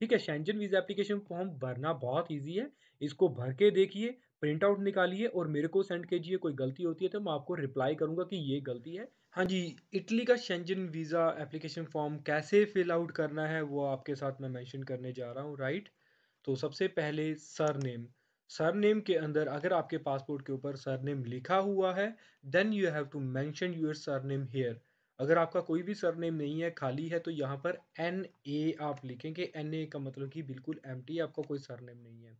ठीक है Shenzhen visa application form भरना बहुत ईजी है इसको भर के देखिए प्रिंट आउट निकालिए और मेरे को सेंड कीजिए कोई गलती होती है तो मैं आपको रिप्लाई करूंगा कि ये गलती है हाँ जी इटली का शेंजन वीज़ा एप्लीकेशन फॉर्म कैसे फिल आउट करना है वो आपके साथ मैं मेंशन करने जा रहा हूँ राइट तो सबसे पहले सर नेम सर नेम के अंदर अगर आपके पासपोर्ट के ऊपर सर नेम लिखा हुआ है then you have to mention your surname here अगर आपका कोई भी सरनेम नहीं है खाली है तो यहाँ पर एन ए आप लिखेंगे एन ए का मतलब कि बिल्कुल एम टी आपका कोई सरनेम नहीं है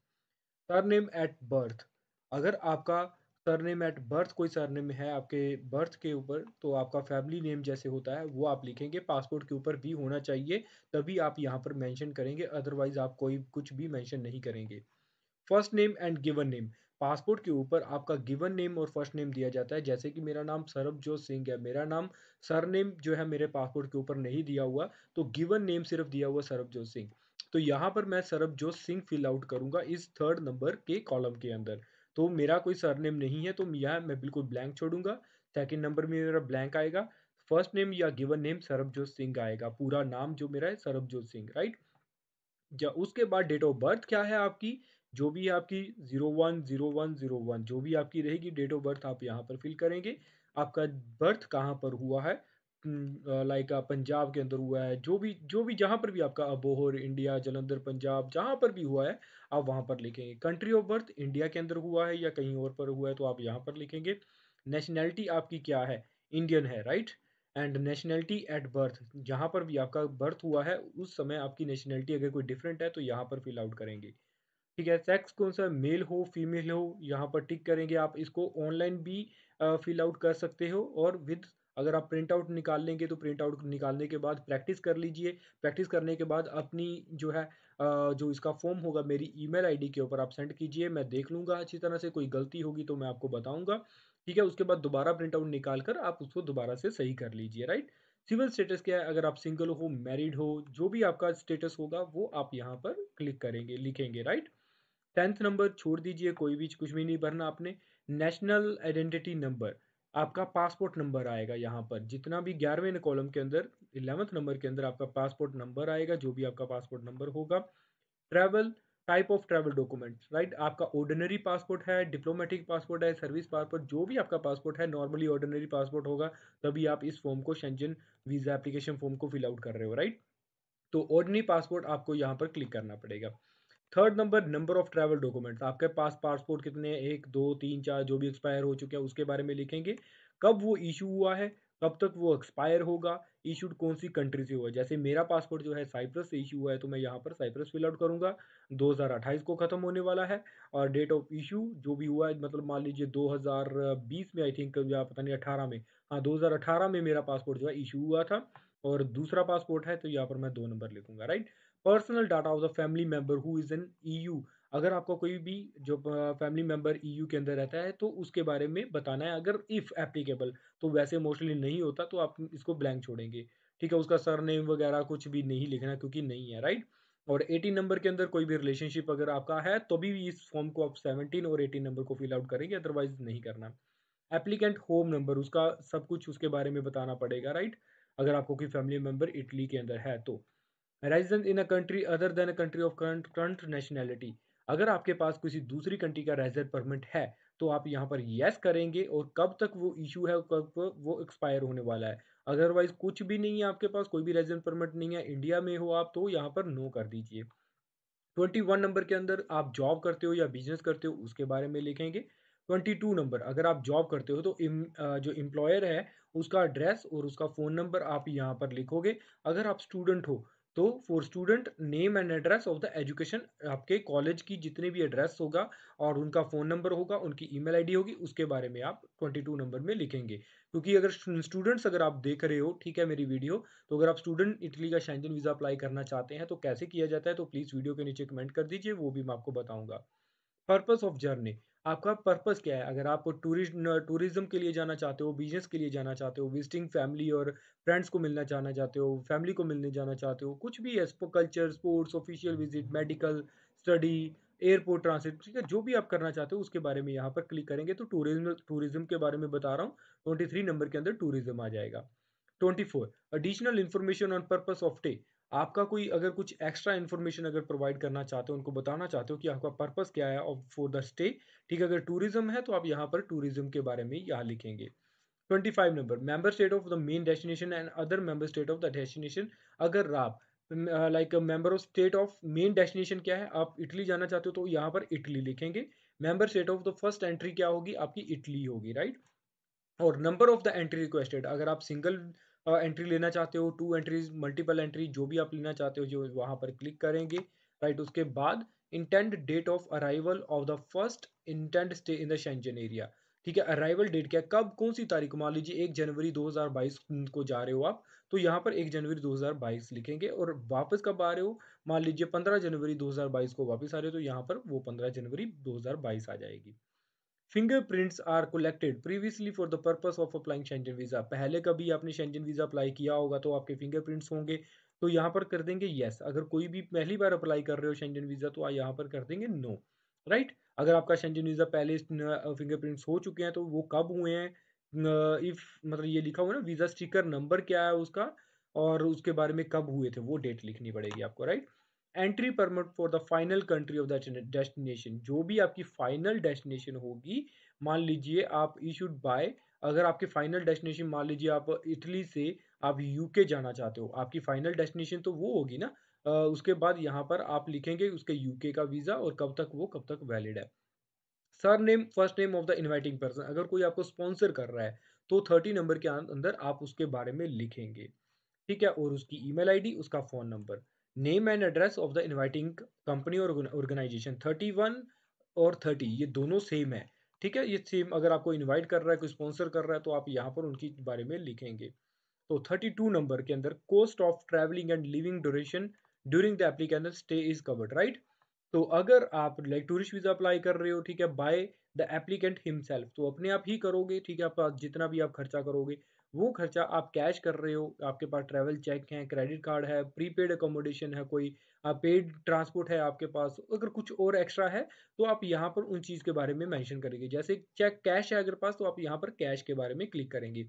सरनेम एट बर्थ अगर आपका सरनेम एट बर्थ कोई सरनेम है आपके बर्थ के ऊपर तो आपका फैमिली नेम जैसे होता है वो आप लिखेंगे पासपोर्ट के ऊपर भी होना चाहिए तभी आप यहाँ पर मैंशन करेंगे अदरवाइज आप कोई कुछ भी मैंशन नहीं करेंगे first name and given name passport के ऊपर आपका गिवन नेम और फर्स्ट नेम दिया जाता है जैसे कि मेरा नाम सरबजोत सिंह है मेरा नाम सर नेम जो है मेरे पासपोर्ट के ऊपर नहीं दिया हुआ तो गिवन नेम सिर्फ दिया हुआ सरबजोत सिंह तो यहाँ पर मैं सरबजोत सिंह फिल आउट करूंगा इस थर्ड नंबर के कॉलम के अंदर तो मेरा कोई सरनेम नहीं है तो यह मैं बिल्कुल ब्लैंक छोड़ूंगा सेकेंड नंबर में मेरा ब्लैंक आएगा फर्स्ट नेम या गिवन नेम सरबजोत सिंह आएगा पूरा नाम जो मेरा है सरबजोत सिंह राइट या उसके बाद डेट ऑफ बर्थ क्या है आपकी जो भी आपकी zero one zero one zero one जो भी आपकी रहेगी डेट ऑफ बर्थ आप यहाँ पर फिल करेंगे आपका बर्थ कहाँ पर हुआ है लाइक हम्म, पंजाब के अंदर हुआ है जो भी जो भी जहाँ पर भी आपका अबोहर इंडिया जलंधर पंजाब जहाँ पर भी हुआ है आप वहाँ पर लिखेंगे कंट्री ऑफ बर्थ इंडिया के अंदर हुआ है या कहीं और पर हुआ है तो आप यहाँ पर लिखेंगे नेशनैलिटी आपकी क्या है इंडियन है right and nationality at birth जहाँ पर भी आपका बर्थ हुआ है उस समय आपकी नेशनैलिटी अगर कोई डिफरेंट है तो यहाँ पर फिल आउट करेंगे ठीक है सेक्स कौन सा मेल हो फीमेल हो यहाँ पर टिक करेंगे आप इसको ऑनलाइन भी फिल आउट कर सकते हो और विद अगर आप प्रिंट आउट निकाल लेंगे तो प्रिंट आउट निकालने के बाद प्रैक्टिस कर लीजिए प्रैक्टिस करने के बाद अपनी जो है जो इसका फॉर्म होगा मेरी ईमेल आईडी के ऊपर आप सेंड कीजिए मैं देख लूँगा अच्छी तरह से कोई गलती होगी तो मैं आपको बताऊँगा ठीक है उसके बाद दोबारा प्रिंट आउट निकाल कर आप उसको दोबारा से सही कर लीजिए राइट सिविल स्टेटस क्या है अगर आप सिंगल हो मैरिड हो जो भी आपका स्टेटस होगा वो आप यहाँ पर क्लिक करेंगे लिखेंगे राइट टेंथ नंबर छोड़ दीजिए कोई भी कुछ भी नहीं भरना आपने नेशनल आइडेंटिटी नंबर आपका पासपोर्ट नंबर आएगा यहाँ पर जितना भी ग्यारहवें कॉलम के अंदर इलेवंथ नंबर के अंदर आपका पासपोर्ट नंबर आएगा जो भी आपका पासपोर्ट नंबर होगा travel type of travel document right आपका ऑर्डिनरी पासपोर्ट है डिप्लोमेटिक पासपोर्ट है सर्विस पासपोर्ट जो भी आपका पासपोर्ट है नॉर्मली ऑर्डिनरी पासपोर्ट होगा तभी आप इस फॉर्म को शेंजन वीज़ा एप्लीकेशन फॉर्म को फिल आउट कर रहे हो राइट तो ऑर्डिनरी पासपोर्ट आपको यहाँ पर क्लिक करना पड़ेगा third number number of travel documents आपके पास पासपोर्ट कितने एक दो तीन चार जो भी एक्सपायर हो चुके हैं उसके बारे में लिखेंगे कब वो इशू हुआ है कब तक वो एक्सपायर होगा इशूड कौन सी कंट्री से हुआ जैसे मेरा पासपोर्ट जो है साइप्रस से इशू हुआ है तो मैं यहाँ पर साइप्रस फिल आउट करूँगा 2028 को ख़त्म होने वाला है और डेट ऑफ इशू जो भी हुआ है मतलब मान लीजिए 2020 में आई थिंक या पता नहीं 18 में हाँ 2018 में मेरा पासपोर्ट जो है इशू हुआ था और दूसरा पासपोर्ट है तो यहाँ पर मैं दो नंबर लिखूंगा right personal data of the family member who is in EU अगर आपका कोई भी जो फैमिली मेंबर ईयू के अंदर रहता है तो उसके बारे में बताना है अगर इफ़ एप्लीकेबल तो वैसे मोस्टली नहीं होता तो आप इसको ब्लैंक छोड़ेंगे ठीक है उसका सर नेम वगैरह कुछ भी नहीं लिखना क्योंकि नहीं है राइट और 18 नंबर के अंदर कोई भी रिलेशनशिप अगर आपका है तो भी इस फॉर्म को आप 17 और 18 नंबर को फिल आउट करेंगे अदरवाइज नहीं करना एप्लीकेंट होम नंबर उसका सब कुछ उसके बारे में बताना पड़ेगा राइट अगर आपको कोई फैमिली मेम्बर इटली के अंदर है तो resident in a country other than a country of current current nationality अगर आपके पास किसी दूसरी कंट्री का रेजिडेंट परमिट है तो आप यहाँ पर येस करेंगे और कब तक वो इशू है कब वो एक्सपायर होने वाला है अदरवाइज कुछ भी नहीं है आपके पास कोई भी रेजिडेंट परमिट नहीं है इंडिया में हो आप तो यहाँ पर नो कर दीजिए ट्वेंटी वन नंबर के अंदर आप जॉब करते हो या बिजनेस करते हो उसके बारे में लिखेंगे ट्वेंटी टू नंबर अगर आप जॉब करते हो तो इम, जो एम्प्लॉयर है उसका एड्रेस और उसका फ़ोन नंबर आप यहाँ पर लिखोगे अगर आप स्टूडेंट हो तो for student name and address of the education आपके कॉलेज की जितने भी एड्रेस होगा और उनका फ़ोन नंबर होगा उनकी ईमेल आईडी होगी उसके बारे में आप 22 नंबर में लिखेंगे क्योंकि अगर स्टूडेंट्स अगर आप देख रहे हो ठीक है मेरी वीडियो तो अगर आप स्टूडेंट इटली का शैंजन वीज़ा अप्लाई करना चाहते हैं तो कैसे किया जाता है तो प्लीज़ वीडियो के नीचे कमेंट कर दीजिए वो भी मैं आपको बताऊँगा पर्पज़ ऑफ जर्नी आपका पर्पस क्या है अगर आप टूरिज्म टूरिज्म के लिए जाना चाहते हो बिजनेस के लिए जाना चाहते हो विजिटिंग फैमिली और फ्रेंड्स को मिलना जाना चाहते हो फैमिली को मिलने जाना चाहते हो कुछ भी है culture sports official visit medical study airport transit ठीक है जो भी आप करना चाहते हो उसके बारे में यहाँ पर क्लिक करेंगे तो टूरिज्म टूरिज्म के बारे में बता रहा हूँ ट्वेंटी थ्री नंबर के अंदर टूरिज्म आ जाएगा twenty four additional information on purpose of day आपका कोई अगर कुछ एक्स्ट्रा इन्फॉर्मेशन अगर प्रोवाइड करना चाहते हो उनको बताना चाहते हो कि आपका पर्पस क्या है और फॉर द स्टे ठीक है अगर टूरिज्म है तो आप यहाँ पर टूरिज्म के बारे में यहाँ लिखेंगे 25 number member state of the main destination and other member state of the destination अगर आप like member of state of main destination क्या है आप इटली जाना चाहते हो तो यहाँ पर इटली लिखेंगे member state of the first entry क्या होगी आपकी इटली होगी राइट right? और number of the entry requested अगर आप सिंगल एंट्री लेना चाहते हो टू एंट्रीज मल्टीपल एंट्री जो भी आप लेना चाहते हो जो वहाँ पर क्लिक करेंगे राइट उसके बाद intent date of arrival of the first intent stay in the Schengen area ठीक है अराइवल डेट क्या कब कौन सी तारीख मान लीजिए एक जनवरी 2022 को जा रहे हो आप तो यहाँ पर एक जनवरी 2022 लिखेंगे और वापस कब आ रहे हो मान लीजिए 15 जनवरी 2022 को वापस आ रहे हो तो यहाँ पर वो 15 जनवरी 2022 आ जाएगी fingerprints are collected previously for the purpose of applying Schengen visa पहले कभी आपने शेंजन वीज़ा अप्लाई किया होगा तो आपके फिंगरप्रिंट्स होंगे तो यहाँ पर कर देंगे येस yes. अगर कोई भी पहली बार अप्लाई कर रहे हो शेंजन वीज़ा तो यहाँ पर कर देंगे नो no. Right right? अगर आपका शेंजन वीज़ा पहले फिंगरप्रिंट्स हो चुके हैं तो वो कब हुए हैं इफ़ मतलब ये लिखा हुआ ना वीज़ा स्टिकर नंबर क्या है उसका और उसके बारे में कब हुए थे वो डेट लिखनी पड़ेगी आपको right right? Entry permit for the final country of the destination जो भी आपकी फाइनल डेस्टिनेशन होगी मान लीजिए आप इशूड बाय अगर आपके फाइनल डेस्टिनेशन मान लीजिए आप इटली से आप यूके जाना चाहते हो आपकी फाइनल डेस्टिनेशन तो वो होगी ना उसके बाद यहाँ पर आप लिखेंगे उसके यूके का वीज़ा और कब तक वो कब तक वैलिड है surname first name of the inviting person अगर कोई आपको स्पॉन्सर कर रहा है तो थर्टी नंबर के अं-, अंदर आप उसके बारे में लिखेंगे ठीक है और उसकी ईमेल आईडी उसका phone number name and address of the inviting company और ऑर्गेनाइजेशन थर्टी वन और थर्टी ये दोनों सेम है ठीक है ये सेम अगर आपको इनवाइट कर रहा है कोई स्पॉन्सर कर रहा है तो आप यहाँ पर उनके बारे में लिखेंगे तो थर्टी टू नंबर के अंदर cost of travelling and living duration during the application stay is covered right तो अगर आप लाइक टूरिस्ट वीज़ा अप्लाई कर रहे हो ठीक है बाय द एप्लीकेंट हिमसेल्फ तो अपने आप ही करोगे ठीक है आप जितना भी आप खर्चा करोगे वो खर्चा आप कैश कर रहे हो आपके पास ट्रैवल चेक है क्रेडिट कार्ड है प्रीपेड अकोमोडेशन है कोई पेड ट्रांसपोर्ट है आपके पास अगर कुछ और एक्स्ट्रा है तो आप यहाँ पर उन चीज़ के बारे में मैंशन करेंगे जैसे चेक कैश है अगर पास तो आप यहाँ पर कैश के बारे में क्लिक करेंगे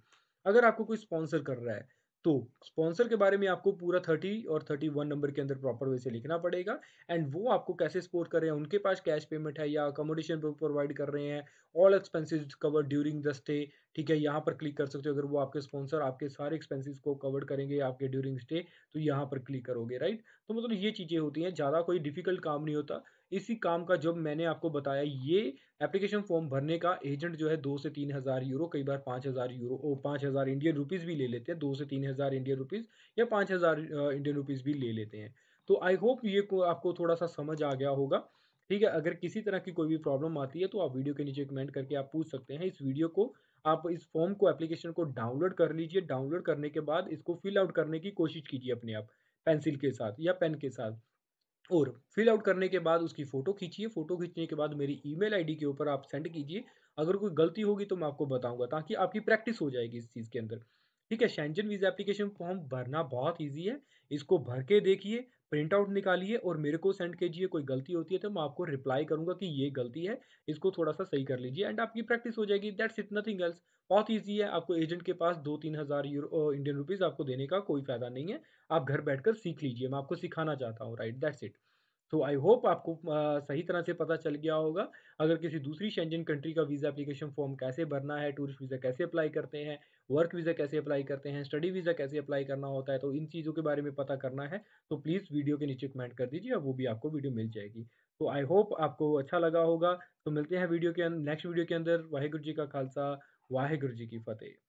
अगर आपको कोई स्पॉन्सर कर रहा है तो स्पॉन्सर के बारे में आपको पूरा 30 और 31 नंबर के अंदर प्रॉपर वे से लिखना पड़ेगा एंड वो आपको कैसे सपोर्ट कर रहे हैं उनके पास कैश पेमेंट है या अकोमोडेशन प्रोवाइड कर रहे हैं all expenses cover during the stay ठीक है यहाँ पर क्लिक कर सकते हो अगर वो आपके स्पॉन्सर आपके सारे एक्सपेंसिस को कवर करेंगे आपके ड्यूरिंग स्टे तो यहाँ पर क्लिक करोगे राइट तो मतलब ये चीज़ें होती हैं ज़्यादा कोई डिफिकल्ट काम नहीं होता इसी काम का जब मैंने आपको बताया ये एप्लीकेशन फॉर्म भरने का एजेंट जो है दो से तीन हज़ार यूरो कई बार पाँच हज़ार यूरो और पाँच हज़ार इंडियन रुपीज़ भी ले लेते हैं दो से तीन हज़ार इंडियन रुपीज़ या पाँच हज़ार इंडियन रुपीज़ भी ले लेते हैं तो आई होप ये को, आपको थोड़ा सा समझ आ गया होगा ठीक है अगर किसी तरह की कोई भी प्रॉब्लम आती है तो आप वीडियो के नीचे कमेंट करके आप पूछ सकते हैं इस वीडियो को आप इस फॉर्म को एप्लीकेशन को डाउनलोड कर लीजिए डाउनलोड करने के बाद इसको फिल आउट करने की कोशिश कीजिए अपने आप पेंसिल के साथ या पेन के साथ और फिल आउट करने के बाद उसकी फ़ोटो खींचिए फ़ोटो खींचने के बाद मेरी ईमेल आईडी के ऊपर आप सेंड कीजिए अगर कोई गलती होगी तो मैं आपको बताऊंगा ताकि आपकी प्रैक्टिस हो जाएगी इस चीज़ के अंदर ठीक है शेंजन वीज़ा एप्लीकेशन फॉर्म भरना बहुत ईजी है इसको भर के देखिए प्रिंट आउट निकालिए और मेरे को सेंड कीजिए कोई गलती होती है तो मैं आपको रिप्लाई करूंगा कि ये गलती है इसको थोड़ा सा सही कर लीजिए एंड आपकी प्रैक्टिस हो जाएगी दैट्स इट नथिंग एल्स बहुत ईजी है आपको एजेंट के पास दो तीन हज़ार यूरो इंडियन रुपीज़ आपको देने का कोई फ़ायदा नहीं है आप घर बैठकर सीख लीजिए मैं आपको सिखाना चाहता हूँ राइट दैट्स इट तो आई होप आपको सही तरह से पता चल गया होगा अगर किसी दूसरी शेंजन कंट्री का वीज़ा एप्लीकेशन फॉर्म कैसे भरना है टूरिस्ट वीज़ा कैसे अप्लाई करते हैं वर्क वीज़ा कैसे अप्लाई करते हैं स्टडी वीज़ा कैसे अप्लाई करना होता है तो इन चीज़ों के बारे में पता करना है तो प्लीज़ वीडियो के नीचे कमेंट कर दीजिए वो भी आपको वीडियो मिल जाएगी तो आई होप आपको अच्छा लगा होगा तो मिलते हैं वीडियो के नेक्स्ट वीडियो के अंदर वाहिगुरु जी का खालसा वाहेगुरु जी की फतेह